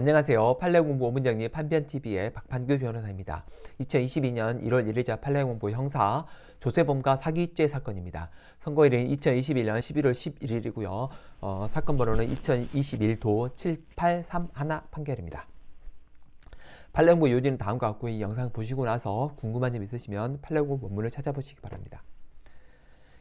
안녕하세요. 판례공부 오문정리 판변TV의 박판규 변호사입니다. 2022년 1월 1일자 판례공부 형사 조세범과 사기죄 사건입니다. 선고일은 2021년 11월 11일이고요. 어, 사건 번호는 2021도 7831 판결입니다. 판례공부 요지는 다음과 같고 이 영상 보시고 나서 궁금한 점 있으시면 판례공부 원문을 찾아보시기 바랍니다.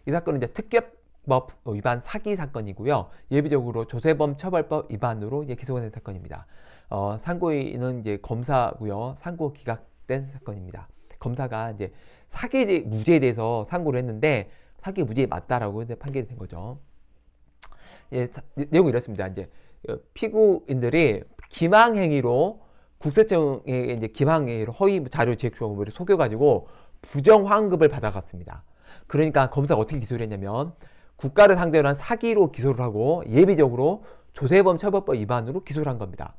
이 사건은 이제 특급 법 어, 위반 사기 사건이고요. 예비적으로 조세범 처벌법 위반으로 예, 기소가 된 사건입니다. 어, 상고인은 이제 검사고요. 상고 기각된 사건입니다. 검사가 이제 사기 무죄에 대해서 상고를 했는데 사기 무죄에 맞다라고 이제 판결이 된 거죠. 예, 네, 내용이 이렇습니다. 이제 어, 피고인들이 기망행위로 국세청에 이제 기망행위로 허위 자료 제출업무를 속여가지고 부정 환급을 받아갔습니다. 그러니까 검사가 어떻게 기소를 했냐면 국가를 상대로 한 사기로 기소를 하고 예비적으로 조세범 처벌법 위반으로 기소를 한 겁니다.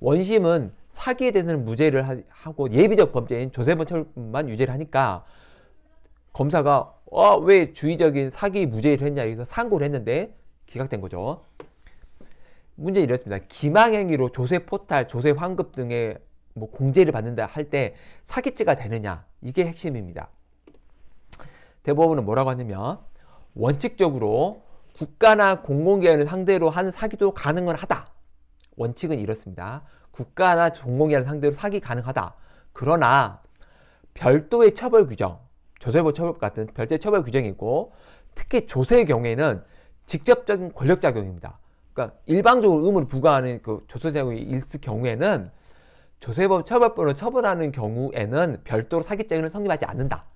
원심은 사기에 대해서는 무죄를 하고 예비적 범죄인 조세범 처벌만 유죄를 하니까 검사가 어, 왜 주의적인 사기 무죄를 했냐 여서 상고를 했는데 기각된 거죠. 문제 이렇습니다. 기망행위로 조세 포탈, 조세 환급 등의 뭐 공제를 받는다 할 때 사기죄가 되느냐 이게 핵심입니다. 대법원은 뭐라고 하냐면 원칙적으로 국가나 공공기관을 상대로 한 사기도 가능은 하다. 원칙은 이렇습니다. 국가나 공공기관을 상대로 사기 가능하다. 그러나 별도의 처벌 규정, 조세법 처벌 같은 별도의 처벌 규정이고 특히 조세의 경우에는 직접적인 권력작용입니다. 그러니까 일방적으로 의무를 부과하는 그 조세작용이 있을 경우에는 조세법 처벌법으로 처벌하는 경우에는 별도로 사기죄는 성립하지 않는다.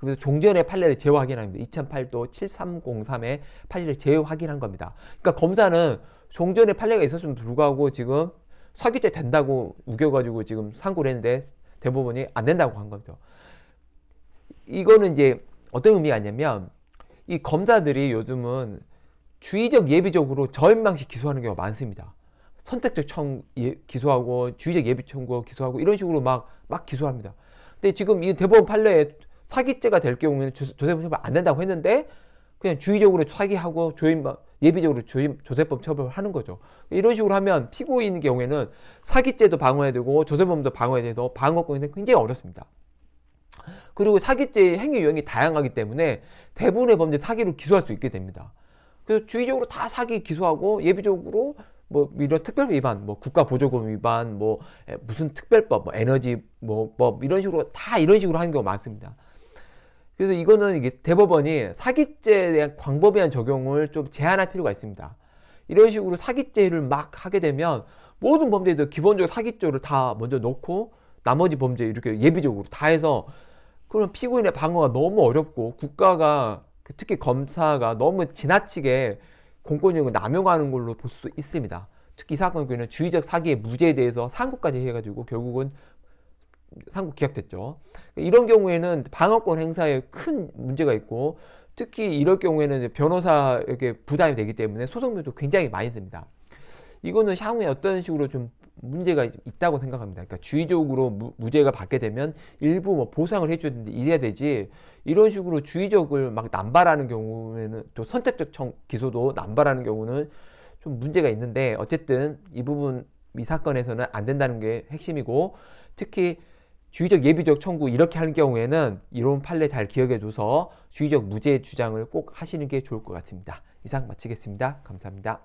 그래서 종전의 판례를 재확인합니다. 2008도 7303의 판례를 재확인한 겁니다. 그러니까 검사는 종전의 판례가 있었으면 불구하고 지금 사기죄 된다고 우겨가지고 지금 상고를 했는데 대법원이 안 된다고 한 겁니다. 이거는 이제 어떤 의미가 있냐면 이 검사들이 요즘은 주의적 예비적으로 저임방식 기소하는 경우가 많습니다. 선택적 청 예, 기소하고 주의적 예비 청구 기소하고 이런 식으로 막 막 기소합니다. 근데 지금 이 대법원 판례에 사기죄가 될 경우에는 조세범 처벌 안 된다고 했는데 그냥 주의적으로 사기하고 조임 예비적으로 조임 조세범 처벌을 하는 거죠. 이런 식으로 하면 피고인 경우에는 사기죄도 방어해야 되고 조세범도 방어해야 돼서 방어권이 굉장히 어렵습니다. 그리고 사기죄의 행위 유형이 다양하기 때문에 대부분의 범죄 사기로 기소할 수 있게 됩니다. 그래서 주의적으로 다 사기 기소하고 예비적으로 뭐 이런 특별 위반, 뭐 국가 보조금 위반, 뭐 무슨 특별법, 뭐 에너지 뭐 법 이런 식으로 다 이런 식으로 하는 경우가 많습니다. 그래서 이거는 대법원이 사기죄에 대한 광범위한 적용을 좀 제한할 필요가 있습니다. 이런 식으로 사기죄를 막 하게 되면 모든 범죄에 기본적으로 사기죄를 다 먼저 넣고 나머지 범죄 이렇게 예비적으로 다 해서 그런 피고인의 방어가 너무 어렵고 국가가 그 특히 검사가 너무 지나치게 공권력을 남용하는 걸로 볼 수 있습니다. 특히 이 사건 경우에는 주의적 사기의 무죄에 대해서 상고까지 해가지고 결국은 상국 기각됐죠. 그러니까 이런 경우에는 방어권 행사에 큰 문제가 있고 특히 이럴 경우에는 변호사에게 부담이 되기 때문에 소송료도 굉장히 많이 듭니다. 이거는 향후에 어떤 식으로 좀 문제가 있다고 생각합니다. 그러니까 주의적으로 무, 죄가 받게 되면 일부 뭐 보상을 해줘야 되는데 이래야 되지 이런 식으로 주의적을 막 남발하는 경우에는 또 선택적 청, 기소도 남발하는 경우는 좀 문제가 있는데 어쨌든 이 부분 이 사건에서는 안 된다는 게 핵심이고 특히 주의적 예비적 청구 이렇게 하는 경우에는 이론 판례 잘 기억해 줘서 주의적 무죄 주장을 꼭 하시는 게 좋을 것 같습니다. 이상 마치겠습니다. 감사합니다.